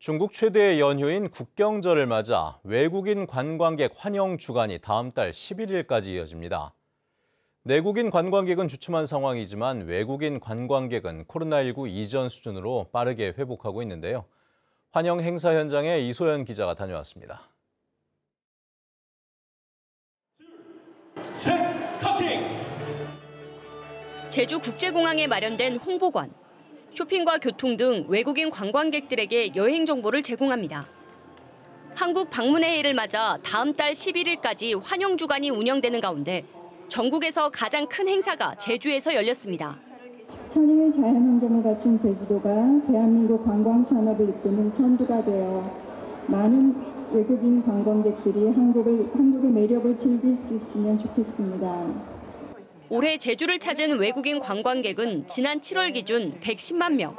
중국 최대의 연휴인 국경절을 맞아 외국인 관광객 환영 주간이 다음 달 11일까지 이어집니다. 내국인 관광객은 주춤한 상황이지만 외국인 관광객은 코로나19 이전 수준으로 빠르게 회복하고 있는데요. 환영 행사 현장에 이소연 기자가 다녀왔습니다. 제주 국제공항에 마련된 홍보관. 쇼핑과 교통 등 외국인 관광객들에게 여행 정보를 제공합니다. 한국 방문회의를 맞아 다음 달 11일까지 환영 주간이 운영되는 가운데 전국에서 가장 큰 행사가 제주에서 열렸습니다. 천혜의 자연환경을 갖춘 제주도가 대한민국 관광산업을 이끄는 선두가 되어 많은 외국인 관광객들이 한국을, 한국의 매력을 즐길 수 있으면 좋겠습니다. 올해 제주를 찾은 외국인 관광객은 지난 7월 기준 110만 명.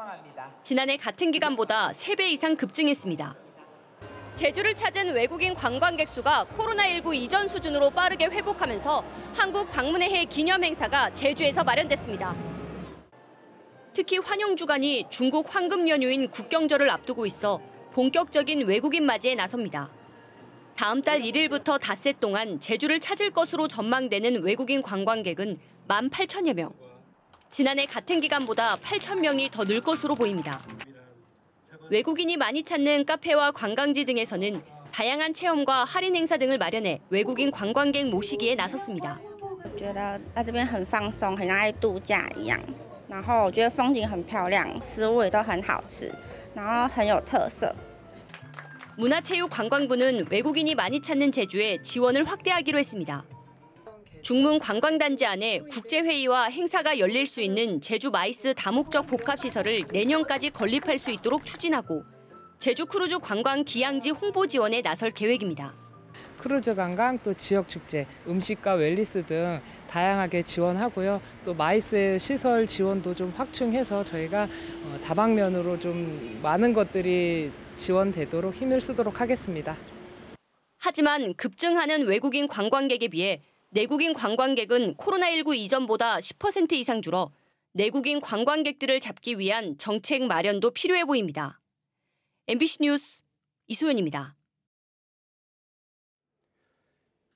지난해 같은 기간보다 3배 이상 급증했습니다. 제주를 찾은 외국인 관광객 수가 코로나19 이전 수준으로 빠르게 회복하면서 한국 방문의 해 기념 행사가 제주에서 마련됐습니다. 특히 환영 주간이 중국 황금 연휴인 국경절을 앞두고 있어 본격적인 외국인 맞이에 나섭니다. 다음 달 1일부터 닷새 동안 제주를 찾을 것으로 전망되는 외국인 관광객은 1만 8천여 명. 지난해 같은 기간보다 8천 명이 더 늘 것으로 보입니다. 외국인이 많이 찾는 카페와 관광지 등에서는 다양한 체험과 할인 행사 등을 마련해 외국인 관광객 모시기에 나섰습니다. 문화체육관광부는 외국인이 많이 찾는 제주에 지원을 확대하기로 했습니다. 중문 관광단지 안에 국제회의와 행사가 열릴 수 있는 제주 마이스 다목적 복합시설을 내년까지 건립할 수 있도록 추진하고 제주 크루즈 관광 기양지 홍보 지원에 나설 계획입니다. 크루즈 관광 또 지역 축제, 음식과 웰리스 등 다양하게 지원하고요. 또 마이스 시설 지원도 좀 확충해서 저희가 어, 다방면으로 좀 많은 것들이 지원되도록 힘을 쓰도록 하겠습니다. 하지만 급증하는 외국인 관광객에 비해 내국인 관광객은 코로나19 이전보다 10% 이상 줄어 내국인 관광객들을 잡기 위한 정책 마련도 필요해 보입니다. MBC 뉴스 이소연입니다.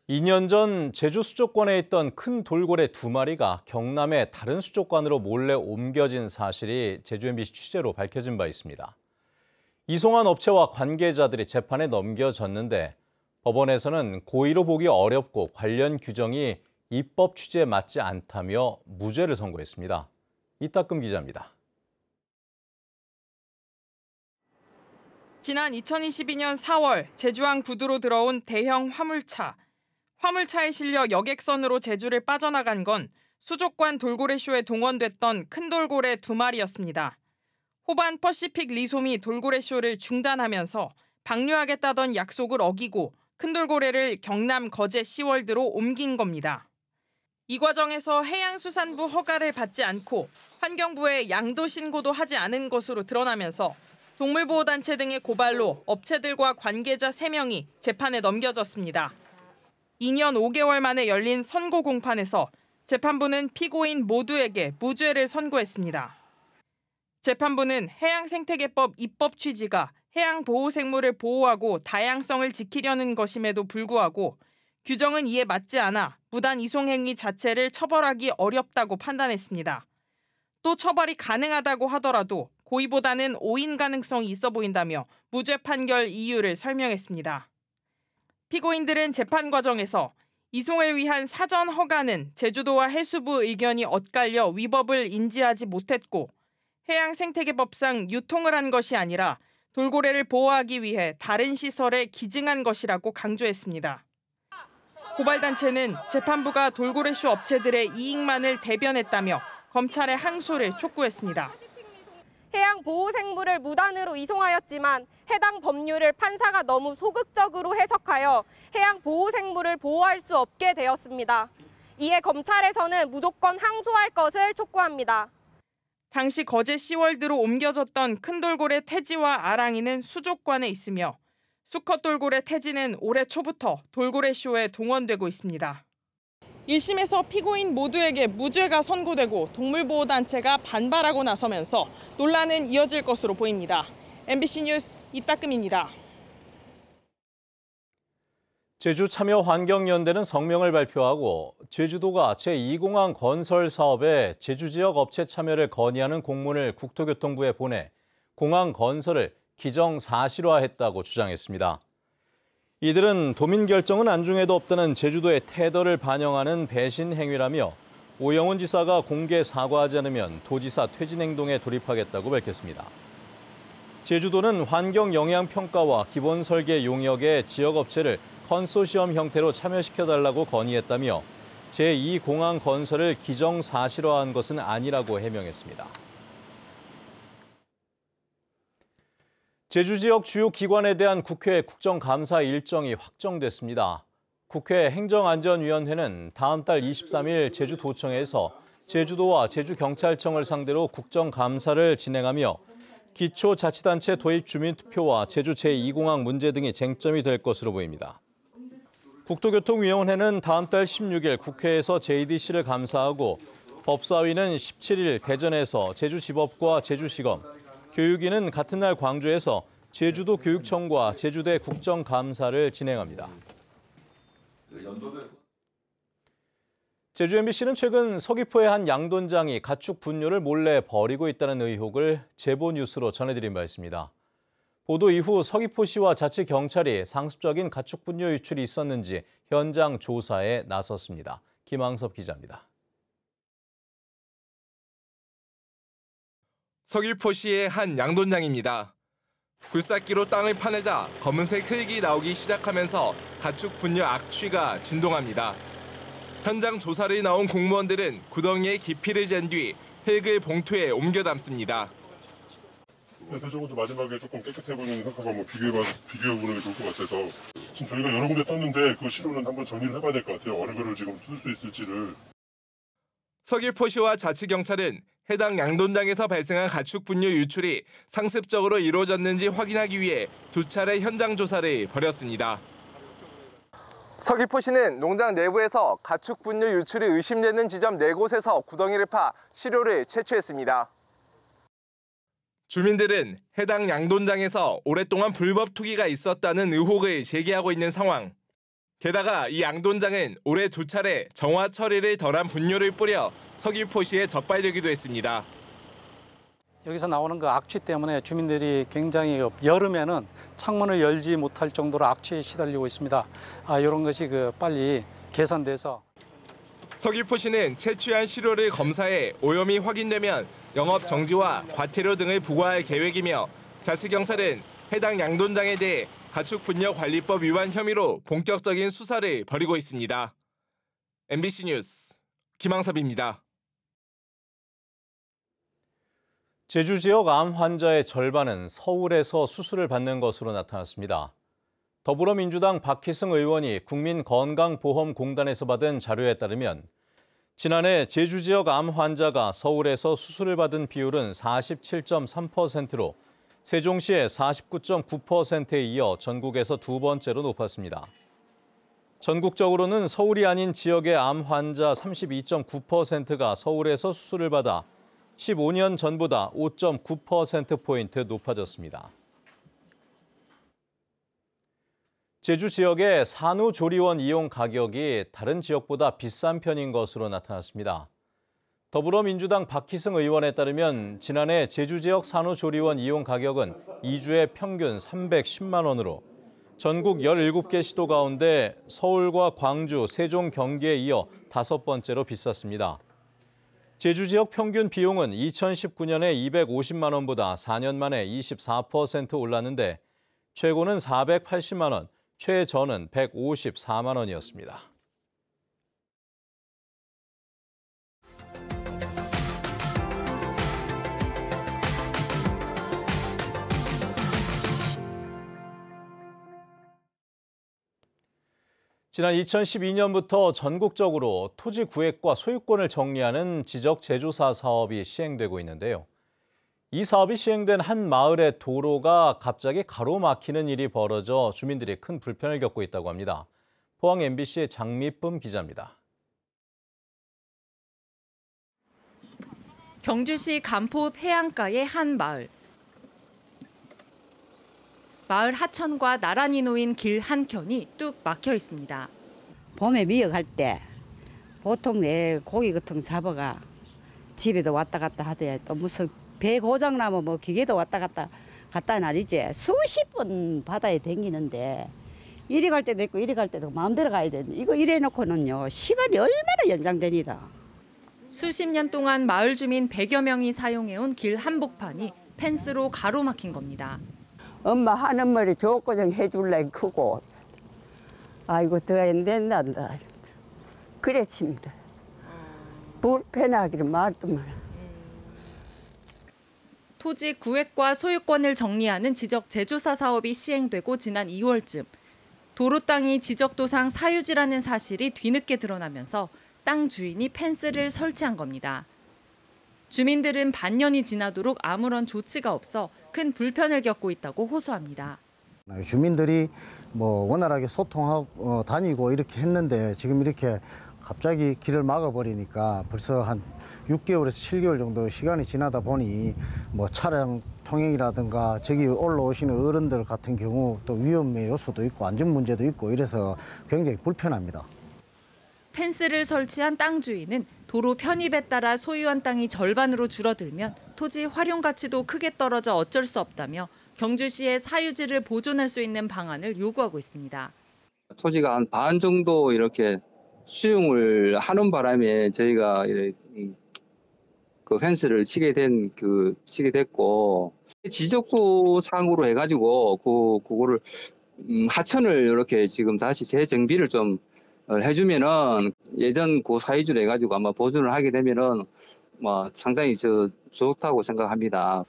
2년 전 제주 수족관에 있던 큰 돌고래 두 마리가 경남의 다른 수족관으로 몰래 옮겨진 사실이 제주 MBC 취재로 밝혀진 바 있습니다. 이송한 업체와 관계자들이 재판에 넘겨졌는데 법원에서는 고의로 보기 어렵고 관련 규정이 입법 취지에 맞지 않다며 무죄를 선고했습니다. 이따금 기자입니다. 지난 2022년 4월 제주항 구두로 들어온 대형 화물차. 화물차에 실려 여객선으로 제주를 빠져나간 건 수족관 돌고래쇼에 동원됐던 큰 돌고래 두 마리였습니다. 호반 퍼시픽 리솜이 돌고래 쇼를 중단하면서 방류하겠다던 약속을 어기고 큰 돌고래를 경남 거제 시월드로 옮긴 겁니다. 이 과정에서 해양수산부 허가를 받지 않고 환경부에 양도 신고도 하지 않은 것으로 드러나면서 동물보호단체 등의 고발로 업체들과 관계자 3명이 재판에 넘겨졌습니다. 2년 5개월 만에 열린 선고 공판에서 재판부는 피고인 모두에게 무죄를 선고했습니다. 재판부는 해양생태계법 입법 취지가 해양보호생물을 보호하고 다양성을 지키려는 것임에도 불구하고 규정은 이에 맞지 않아 무단 이송 행위 자체를 처벌하기 어렵다고 판단했습니다. 또 처벌이 가능하다고 하더라도 고의보다는 오인 가능성이 있어 보인다며 무죄 판결 이유를 설명했습니다. 피고인들은 재판 과정에서 이송을 위한 사전 허가는 제주도와 해수부 의견이 엇갈려 위법을 인지하지 못했고 해양 생태계법상 유통을 한 것이 아니라 돌고래를 보호하기 위해 다른 시설에 기증한 것이라고 강조했습니다. 고발단체는 재판부가 돌고래쇼 업체들의 이익만을 대변했다며 검찰에 항소를 촉구했습니다. 해양 보호 생물을 무단으로 이송하였지만 해당 법률을 판사가 너무 소극적으로 해석하여 해양 보호 생물을 보호할 수 없게 되었습니다. 이에 검찰에서는 무조건 항소할 것을 촉구합니다. 당시 거제 시월드로 옮겨졌던 큰돌고래 태지와 아랑이는 수족관에 있으며 수컷 돌고래 태지는 올해 초부터 돌고래 쇼에 동원되고 있습니다. 1심에서 피고인 모두에게 무죄가 선고되고 동물보호단체가 반발하고 나서면서 논란은 이어질 것으로 보입니다. MBC 뉴스 이따금입니다. 제주 참여 환경연대는 성명을 발표하고 제주도가 제2공항 건설 사업에 제주 지역 업체 참여를 건의하는 공문을 국토교통부에 보내 공항 건설을 기정 사실화했다고 주장했습니다. 이들은 도민 결정은 안중에도 없다는 제주도의 태도를 반영하는 배신 행위라며 오영훈 지사가 공개 사과하지 않으면 도지사 퇴진 행동에 돌입하겠다고 밝혔습니다. 제주도는 환경 영향 평가와 기본 설계 용역의 지역 업체를 컨소시엄 형태로 참여시켜달라고 건의했다며 제2공항 건설을 기정사실화한 것은 아니라고 해명했습니다. 제주 지역 주요 기관에 대한 국회 국정감사 일정이 확정됐습니다. 국회 행정안전위원회는 다음 달 23일 제주도청에서 제주도와 제주경찰청을 상대로 국정감사를 진행하며 기초자치단체 도입 주민투표와 제주 제2공항 문제 등이 쟁점이 될 것으로 보입니다. 국토교통위원회는 다음 달 16일 국회에서 JDC를 감사하고 법사위는 17일 대전에서 제주지법과 제주시검, 교육위는 같은 날 광주에서 제주도 교육청과 제주대 국정감사를 진행합니다. 제주 MBC는 최근 서귀포의 한 양돈장이 가축 분뇨를 몰래 버리고 있다는 의혹을 제보 뉴스로 전해드린 바 있습니다. 보도 이후 서귀포시와 자치경찰이 상습적인 가축분뇨 유출이 있었는지 현장 조사에 나섰습니다. 김황섭 기자입니다. 서귀포시의 한 양돈장입니다. 굴삭기로 땅을 파내자 검은색 흙이 나오기 시작하면서 가축분뇨 악취가 진동합니다. 현장 조사를 나온 공무원들은 구덩이에 깊이를 잰 뒤 흙을 봉투에 옮겨 담습니다. 네, 그래 적어도 마지막에 조금 깨끗해 보이는 상품 한번 비교해 비교해보는 게 좋을 것 같아서 지금 저희가 여러 군데 떴는데 그 실로는 한번 정리를 해봐야 될 것 같아요. 어느 거를 지금 쓸 수 있을지를. 서귀포시와 자치경찰은 해당 양돈장에서 발생한 가축 분뇨 유출이 상습적으로 이루어졌는지 확인하기 위해 두 차례 현장 조사를 벌였습니다. 서귀포시는 농장 내부에서 가축 분뇨 유출이 의심되는 지점 네곳에서 구덩이를 파 시료를 채취했습니다. 주민들은 해당 양돈장에서 오랫동안 불법 투기가 있었다는 의혹을 제기하고 있는 상황. 게다가 이 양돈장은 올해 두 차례 정화 처리를 덜한 분뇨를 뿌려 서귀포시에 적발되기도 했습니다. 여기서 나오는 그 악취 때문에 주민들이 굉장히 여름에는 창문을 열지 못할 정도로 악취에 시달리고 있습니다. 아, 이런 것이 그 빨리 개선돼서 서귀포시는 채취한 시료를 검사해 오염이 확인되면 영업 정지와 과태료 등을 부과할 계획이며 자치경찰은 해당 양돈장에 대해 가축분뇨관리법 위반 혐의로 본격적인 수사를 벌이고 있습니다. MBC 뉴스 김항섭입니다. 제주 지역 암 환자의 절반은 서울에서 수술을 받는 것으로 나타났습니다. 더불어민주당 박희승 의원이 국민건강보험공단에서 받은 자료에 따르면 지난해 제주 지역 암 환자가 서울에서 수술을 받은 비율은 47.3%로 세종시의 49.9%에 이어 전국에서 두 번째로 높았습니다. 전국적으로는 서울이 아닌 지역의 암 환자 32.9%가 서울에서 수술을 받아 15년 전보다 5.9%포인트 높아졌습니다. 제주 지역의 산후조리원 이용 가격이 다른 지역보다 비싼 편인 것으로 나타났습니다. 더불어민주당 박희승 의원에 따르면 지난해 제주 지역 산후조리원 이용 가격은 2주에 평균 310만 원으로 전국 17개 시도 가운데 서울과 광주, 세종, 경기에 이어 다섯 번째로 비쌌습니다. 제주 지역 평균 비용은 2019년에 250만 원보다 4년 만에 24% 올랐는데 최고는 480만 원, 최저는 154만 원이었습니다. 지난 2012년부터 전국적으로 토지 구획과 소유권을 정리하는 지적 제조사 사업이 시행되고 있는데요. 이 사업이 시행된 한 마을의 도로가 갑자기 가로막히는 일이 벌어져 주민들이 큰 불편을 겪고 있다고 합니다. 포항 MBC 의 장미쁨 기자입니다. 경주시 간포읍 해안가의 한 마을. 마을 하천과 나란히 놓인 길 한켠이 뚝 막혀 있습니다. 봄에 미역할 때 보통 내 고기 같은 잡아가 집에도 왔다 갔다 하더야 또 무슨 배 고장 나면 뭐 기계도 왔다 갔다 갔다 날이지 수십 번 바다에 댕기는데 이리 갈 때도 있고 이리 갈 때도 마음대로 가야 되는데 이거 이래 놓고는요 시간이 얼마나 연장되니다. 수십 년 동안 마을 주민 100여 명이 사용해온 길 한복판이 펜스로 가로막힌 겁니다. 엄마 하는 머리 좋고 좀 해줄래 크고 아이고 더안 된다 그랬습니다. 불편하기를 말더만. 토지 구획과 소유권을 정리하는 지적 재조사 사업이 시행되고 지난 2월쯤 도로 땅이 지적도상 사유지라는 사실이 뒤늦게 드러나면서 땅 주인이 펜스를 설치한 겁니다. 주민들은 반년이 지나도록 아무런 조치가 없어 큰 불편을 겪고 있다고 호소합니다. 주민들이 뭐 원활하게 소통하고 어, 다니고 이렇게 했는데 지금 이렇게 갑자기 길을 막아버리니까 벌써 한 6개월에서 7개월 정도 시간이 지나다 보니 뭐 차량 통행이라든가 저기 올라오시는 어른들 같은 경우 또 위험의 요소도 있고 안전 문제도 있고 이래서 굉장히 불편합니다. 펜스를 설치한 땅 주인은 도로 편입에 따라 소유한 땅이 절반으로 줄어들면 토지 활용 가치도 크게 떨어져 어쩔 수 없다며 경주시의 사유지를 보존할 수 있는 방안을 요구하고 있습니다. 토지가 한 반 정도 이렇게 수용을 하는 바람에 저희가 그 펜스를 치게 된 그 치게 됐고 지적구 상으로 해가지고 그 그거를 음, 하천을 이렇게 지금 다시 재정비를 좀 어, 해주면은 예전 그 사이즈로 해가지고 아마 보존을 하게 되면은 뭐 상당히 저 좋다고 생각합니다.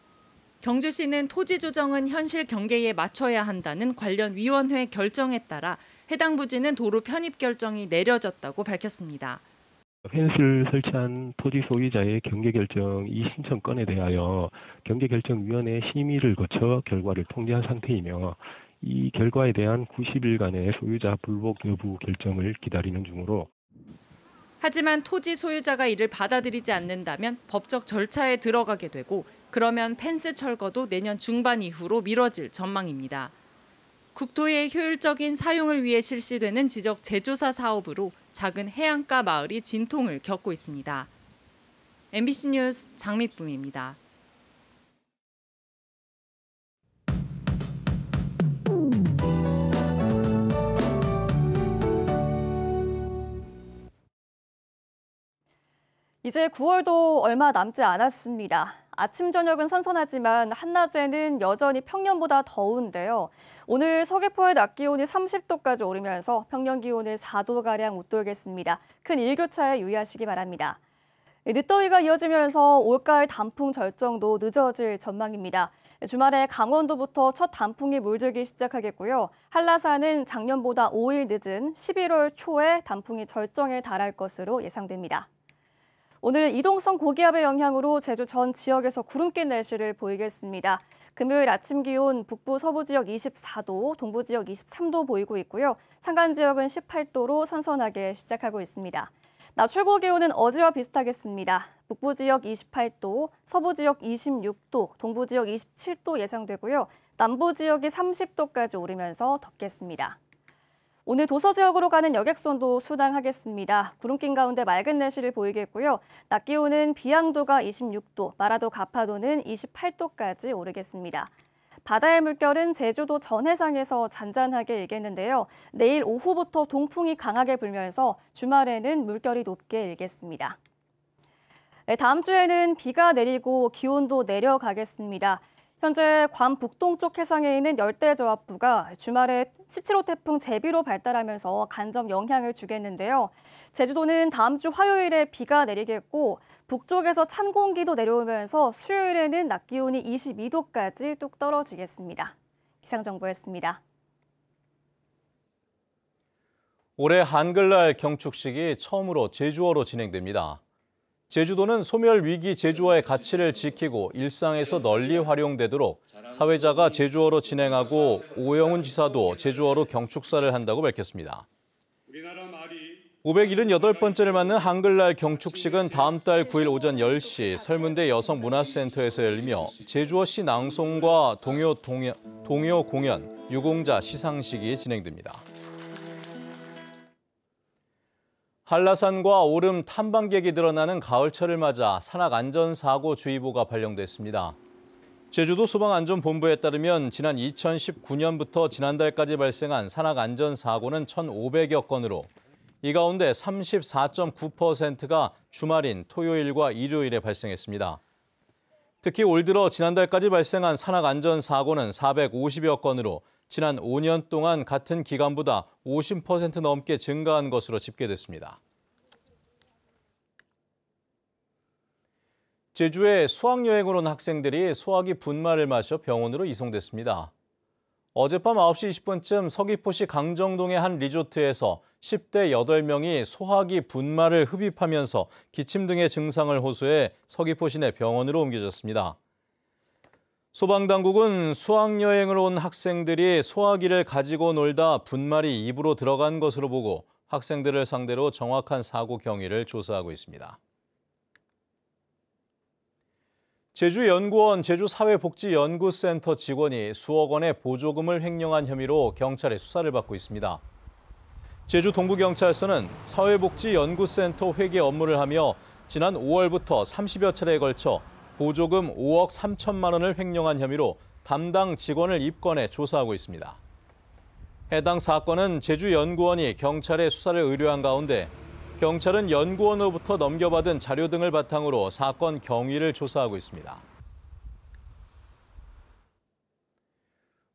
경주시는 토지 조정은 현실 경계에 맞춰야 한다는 관련 위원회 결정에 따라 해당 부지는 도로 편입 결정이 내려졌다고 밝혔습니다. 펜스 설치한 토지 소유자의 경계 결정 이 신청건에 대하여 경계 결정 위원회 심의를 거쳐 결과를 통지한 상태이며 이 결과에 대한 90일간의 소유자 불복 여부 결정을 기다리는 중으로 하지만 토지 소유자가 이를 받아들이지 않는다면 법적 절차에 들어가게 되고 그러면 펜스 철거도 내년 중반 이후로 미뤄질 전망입니다. 국토의 효율적인 사용을 위해 실시되는 지적 재조사 사업으로 작은 해안가 마을이 진통을 겪고 있습니다. MBC 뉴스 장미쁨입니다. 이제 9월도 얼마 남지 않았습니다. 아침 저녁은 선선하지만 한낮에는 여전히 평년보다 더운데요. 오늘 서귀포의 낮 기온이 30도까지 오르면서 평년 기온을 4도 가량 웃돌겠습니다. 큰 일교차에 유의하시기 바랍니다. 네, 늦더위가 이어지면서 올가을 단풍 절정도 늦어질 전망입니다. 주말에 강원도부터 첫 단풍이 물들기 시작하겠고요. 한라산은 작년보다 5일 늦은 11월 초에 단풍이 절정에 달할 것으로 예상됩니다. 오늘 이동성 고기압의 영향으로 제주 전 지역에서 구름낀 날씨를 보이겠습니다. 금요일 아침 기온 북부 서부 지역 24도, 동부 지역 23도 보이고 있고요. 산간 지역은 18도로 선선하게 시작하고 있습니다. 낮 최고 기온은 어제와 비슷하겠습니다. 북부 지역 28도, 서부 지역 26도, 동부 지역 27도 예상되고요. 남부 지역이 30도까지 오르면서 덥겠습니다. 오늘 도서 지역으로 가는 여객선도 수당하겠습니다. 구름 낀 가운데 맑은 날씨를 보이겠고요. 낮 기온은 비양도가 26도, 마라도 가파도는 28도까지 오르겠습니다. 바다의 물결은 제주도 전해상에서 잔잔하게 일겠는데요. 내일 오후부터 동풍이 강하게 불면서 주말에는 물결이 높게 일겠습니다. 네, 다음 주에는 비가 내리고 기온도 내려가겠습니다. 현재 괌 북동쪽 해상에 있는 열대저압부가 주말에 17호 태풍 제비로 발달하면서 간접 영향을 주겠는데요. 제주도는 다음 주 화요일에 비가 내리겠고 북쪽에서 찬 공기도 내려오면서 수요일에는 낮 기온이 22도까지 뚝 떨어지겠습니다. 기상정보였습니다. 올해 한글날 경축식이 처음으로 제주어로 진행됩니다. 제주도는 소멸 위기 제주어의 가치를 지키고 일상에서 널리 활용되도록 사회자가 제주어로 진행하고 오영훈 지사도 제주어로 경축사를 한다고 밝혔습니다. 578번째를 맞는 한글날 경축식은 다음 달 9일 오전 10시 설문대 여성문화센터에서 열리며 제주어시 낭송과 동요, 동요, 동요 공연, 유공자 시상식이 진행됩니다. 한라산과 오름 탐방객이 늘어나는 가을철을 맞아 산악안전사고주의보가 발령됐습니다. 제주도 소방안전본부에 따르면 지난 2019년부터 지난달까지 발생한 산악안전사고는 1,500여 건으로 이 가운데 34.9%가 주말인 토요일과 일요일에 발생했습니다. 특히 올 들어 지난달까지 발생한 산악안전사고는 450여 건으로 지난 5년 동안 같은 기간보다 50% 넘게 증가한 것으로 집계됐습니다. 제주에 수학여행으로 온 학생들이 소화기 분말을 마셔 병원으로 이송됐습니다. 어젯밤 9시 20분쯤 서귀포시 강정동의 한 리조트에서 10대 8명이 소화기 분말을 흡입하면서 기침 등의 증상을 호소해 서귀포시내 병원으로 옮겨졌습니다. 소방당국은 수학여행을 온 학생들이 소화기를 가지고 놀다 분말이 입으로 들어간 것으로 보고 학생들을 상대로 정확한 사고 경위를 조사하고 있습니다. 제주연구원 제주사회복지연구센터 직원이 수억 원의 보조금을 횡령한 혐의로 경찰의 수사를 받고 있습니다. 제주동부경찰서는 사회복지연구센터 회계 업무를 하며 지난 5월부터 30여 차례에 걸쳐 보조금 5억 3천만 원을 횡령한 혐의로 담당 직원을 입건해 조사하고 있습니다. 해당 사건은 제주 연구원이 경찰에 수사를 의뢰한 가운데 경찰은 연구원으로부터 넘겨받은 자료 등을 바탕으로 사건 경위를 조사하고 있습니다.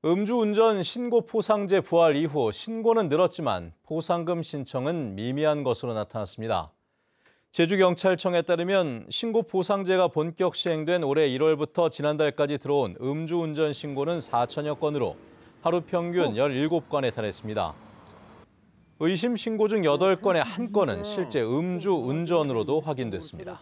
음주운전 신고 포상제 부활 이후 신고는 늘었지만 포상금 신청은 미미한 것으로 나타났습니다. 제주경찰청에 따르면 신고 보상제가 본격 시행된 올해 1월부터 지난달까지 들어온 음주운전 신고는 4천여 건으로 하루 평균 17건에 어. 달했습니다. 의심 신고 중 8건의 한건은 실제 음주운전으로도 확인됐습니다.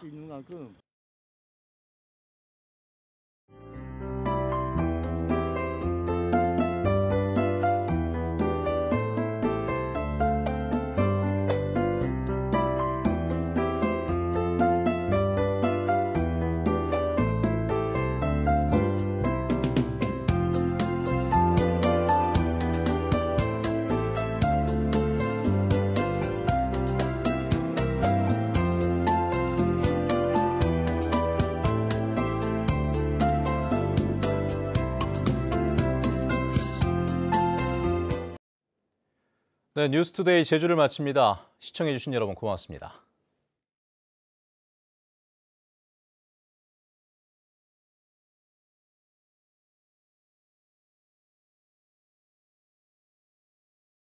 네, 뉴스투데이 제주를 마칩니다. 시청해주신 여러분 고맙습니다.